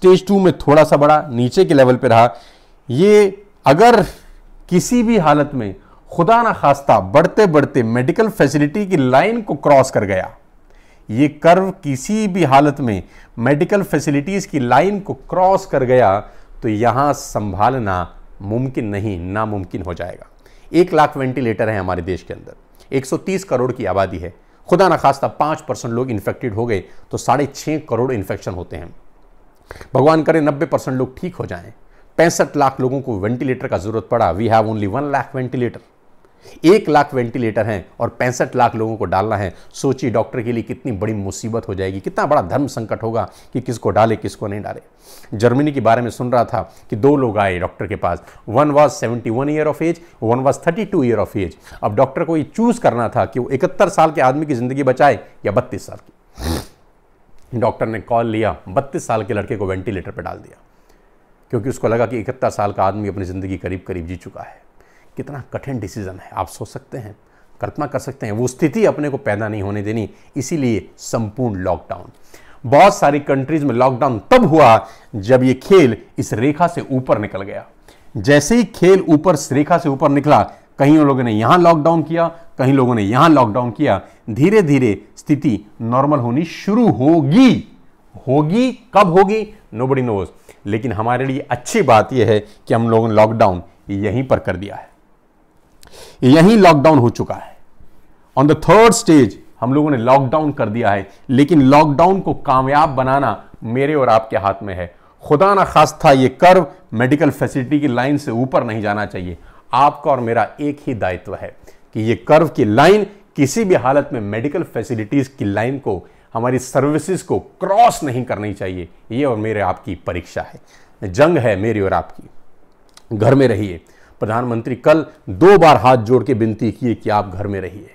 stage two में थोड़ा सा बड़ा नीचे के लेवल पे रहा ये अगर किसी भी हालत में खुदा ना खास्ता बढ़ते बढ़ते मेडिकल फैसिलिटी की लाइन को क्रॉस कर गया ये कर्व किसी भी हालत में मेडिकल फैसिलिटीज़ की लाइन को क्रॉस कर गया तो यहां संभालना मुमकिन नहीं नामुमकिन हो जाएगा एक लाख वेंटिलेटर हैं हमारे देश के अंदर 130 करोड़ की आबादी है खुदा ना खास्ता पांच परसेंट लोग इन्फेक्टेड हो गए तो साढ़े छह करोड़ इन्फेक्शन होते हैं भगवान करे नब्बे परसेंट लोग ठीक हो जाएं पैंसठ लाख लोगों को वेंटिलेटर का जरूरत पड़ा we have only one lakh ventilator एक लाख वेंटिलेटर हैं और पैंसठ लाख लोगों को डालना है सोचिए डॉक्टर के लिए कितनी बड़ी मुसीबत हो जाएगी कितना बड़ा धर्म संकट होगा कि किसको डाले किसको नहीं डाले जर्मनी के बारे में सुन रहा था कि दो लोग आए डॉक्टर के पास one was one year of age one was two year of age अब डॉक्टर को ये चूज़ करना था कि वो इकहत्तर साल के आदमी की ज़िंदगी बचाए या बत्तीस साल की डॉक्टर ने कॉल लिया बत्तीस साल के लड़के को वेंटिलेटर पर डाल दिया क्योंकि उसको लगा कि इकहत्तर साल का आदमी अपनी ज़िंदगी करीब करीब जी चुका है कितना कठिन डिसीज़न है आप सोच सकते हैं कल्पना कर सकते हैं वो स्थिति अपने को पैदा नहीं होने देनी इसीलिए संपूर्ण लॉकडाउन बहुत सारी कंट्रीज में लॉकडाउन तब हुआ जब ये खेल इस रेखा से ऊपर निकल गया जैसे ही खेल ऊपर रेखा से ऊपर निकला कहीं उन लोगों ने यहाँ लॉकडाउन किया कहीं लोगों ने यहाँ लॉकडाउन किया धीरे धीरे स्थिति नॉर्मल होनी शुरू होगी होगी कब होगी नो बडी नोज लेकिन हमारे लिए अच्छी बात यह है कि हम लोगों ने लॉकडाउन यहीं पर कर दिया है यहीं लॉकडाउन हो चुका है ऑन द थर्ड स्टेज हम लोगों ने लॉकडाउन कर दिया है लेकिन लॉकडाउन को कामयाब बनाना मेरे और आपके हाथ में है खुदा ना खास था ये कर्व मेडिकल फैसिलिटी की लाइन से ऊपर नहीं जाना चाहिए आपका और मेरा एक ही दायित्व है कि ये कर्व की लाइन किसी भी हालत में मेडिकल फैसिलिटीज की लाइन को हमारी सर्विसेज को क्रॉस नहीं करनी चाहिए ये और मेरे आपकी परीक्षा है जंग है मेरी और आपकी घर में रहिए प्रधानमंत्री कल दो बार हाथ जोड़ के विनती किए कि आप घर में रहिए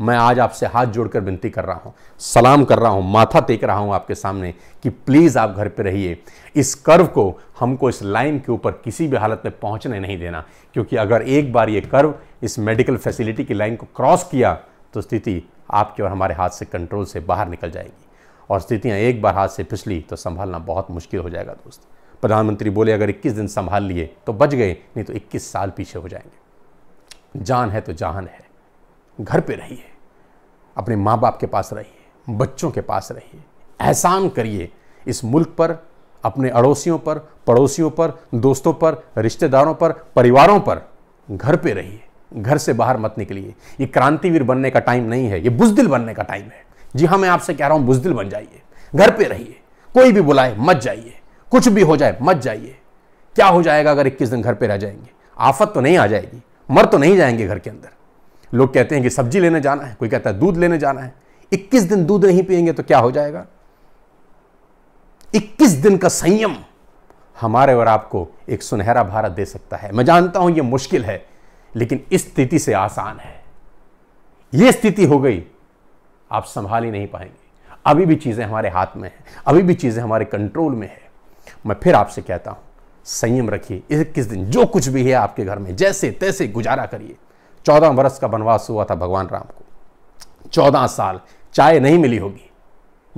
मैं आज आपसे हाथ जोड़कर विनती कर रहा हूँ सलाम कर रहा हूँ माथा टेक रहा हूँ आपके सामने कि प्लीज़ आप घर पे रहिए इस कर्व को हमको इस लाइन के ऊपर किसी भी हालत में पहुँचने नहीं देना क्योंकि अगर एक बार ये कर्व इस मेडिकल फैसिलिटी की लाइन को क्रॉस किया तो स्थिति आपके और हमारे हाथ से कंट्रोल से बाहर निकल जाएगी और स्थितियाँ एक बार हाथ से फिसली तो संभालना बहुत मुश्किल हो जाएगा दोस्त प्रधानमंत्री बोले अगर 21 दिन संभाल लिए तो बच गए नहीं तो 21 साल पीछे हो जाएंगे जान है तो जहान है घर पे रहिए अपने माँ बाप के पास रहिए बच्चों के पास रहिए एहसान करिए इस मुल्क पर अपने अड़ोसियों पर पड़ोसियों पर दोस्तों पर रिश्तेदारों पर परिवारों पर घर पे रहिए घर से बाहर मत निकलिए ये क्रांतिवीर बनने का टाइम नहीं है ये बुजदिल बनने का टाइम है जी हाँ मैं आपसे कह रहा हूँ बुजदिल बन जाइए घर पे रहिए कोई भी बुलाए मत जाइए कुछ भी हो जाए मत जाइए क्या हो जाएगा अगर 21 दिन घर पे रह जाएंगे आफत तो नहीं आ जाएगी मर तो नहीं जाएंगे घर के अंदर लोग कहते हैं कि सब्जी लेने जाना है कोई कहता है दूध लेने जाना है 21 दिन दूध नहीं पिएंगे तो क्या हो जाएगा 21 दिन का संयम हमारे और आपको एक सुनहरा भारत दे सकता है मैं जानता हूं यह मुश्किल है लेकिन इस स्थिति से आसान है यह स्थिति हो गई आप संभाल ही नहीं पाएंगे अभी भी चीज़ें हमारे हाथ में है अभी भी चीज़ें हमारे कंट्रोल में है मैं फिर आपसे कहता हूं संयम रखिए इक्कीस दिन जो कुछ भी है आपके घर में जैसे तैसे गुजारा करिए चौदह वर्ष का वनवास हुआ था भगवान राम को चौदह साल चाय नहीं मिली होगी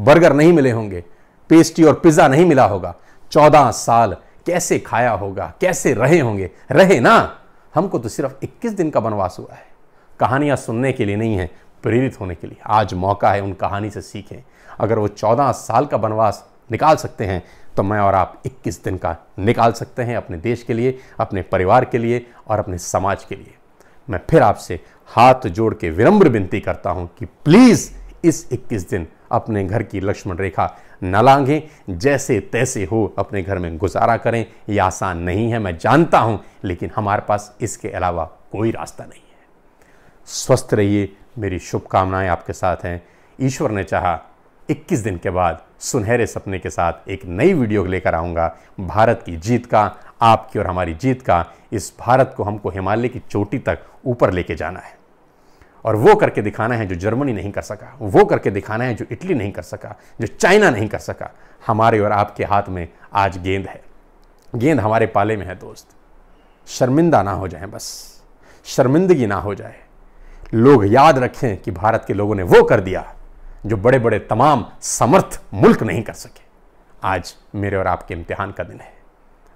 बर्गर नहीं मिले होंगे पेस्ट्री और पिज्ज़ा नहीं मिला होगा चौदह साल कैसे खाया होगा कैसे रहे होंगे रहे ना हमको तो सिर्फ 21 दिन का वनवास हुआ है कहानियां सुनने के लिए नहीं है प्रेरित होने के लिए आज मौका है उन कहानी से सीखें अगर वो चौदह साल का वनवास निकाल सकते हैं तो मैं और आप 21 दिन का निकाल सकते हैं अपने देश के लिए अपने परिवार के लिए और अपने समाज के लिए मैं फिर आपसे हाथ जोड़ के विनम्र विनती करता हूं कि प्लीज़ इस 21 दिन अपने घर की लक्ष्मण रेखा न लांघें जैसे तैसे हो अपने घर में गुजारा करें यह आसान नहीं है मैं जानता हूं लेकिन हमारे पास इसके अलावा कोई रास्ता नहीं है स्वस्थ रहिए मेरी शुभकामनाएं आपके साथ हैं ईश्वर ने चाहा 21 दिन के बाद सुनहरे सपने के साथ एक नई वीडियो लेकर आऊँगा भारत की जीत का आपकी और हमारी जीत का इस भारत को हमको हिमालय की चोटी तक ऊपर लेके जाना है और वो करके दिखाना है जो जर्मनी नहीं कर सका वो करके दिखाना है जो इटली नहीं कर सका जो चाइना नहीं कर सका हमारे और आपके हाथ में आज गेंद है गेंद हमारे पाले में है दोस्त शर्मिंदा ना हो जाए बस शर्मिंदगी ना हो जाए लोग याद रखें कि भारत के लोगों ने वो कर दिया जो बड़े बड़े तमाम समर्थ मुल्क नहीं कर सके आज मेरे और आपके इम्तिहान का दिन है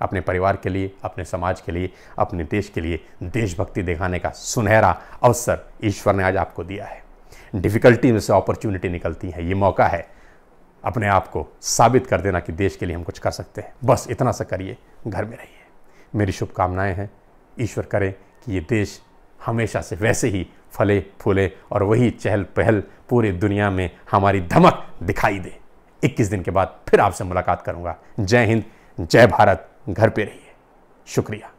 अपने परिवार के लिए अपने समाज के लिए अपने देश के लिए देशभक्ति दिखाने का सुनहरा अवसर ईश्वर ने आज आपको दिया है डिफ़िकल्टी में से अपॉर्चुनिटी निकलती है ये मौका है अपने आप को साबित कर देना कि देश के लिए हम कुछ कर सकते हैं बस इतना सा करिए घर में रहिए मेरी शुभकामनाएं हैं ईश्वर करें कि ये देश हमेशा से वैसे ही फले फूले और वही चहल पहल पूरी दुनिया में हमारी धमक दिखाई दे 21 दिन के बाद फिर आपसे मुलाकात करूंगा जय हिंद जय भारत घर पे रहिए शुक्रिया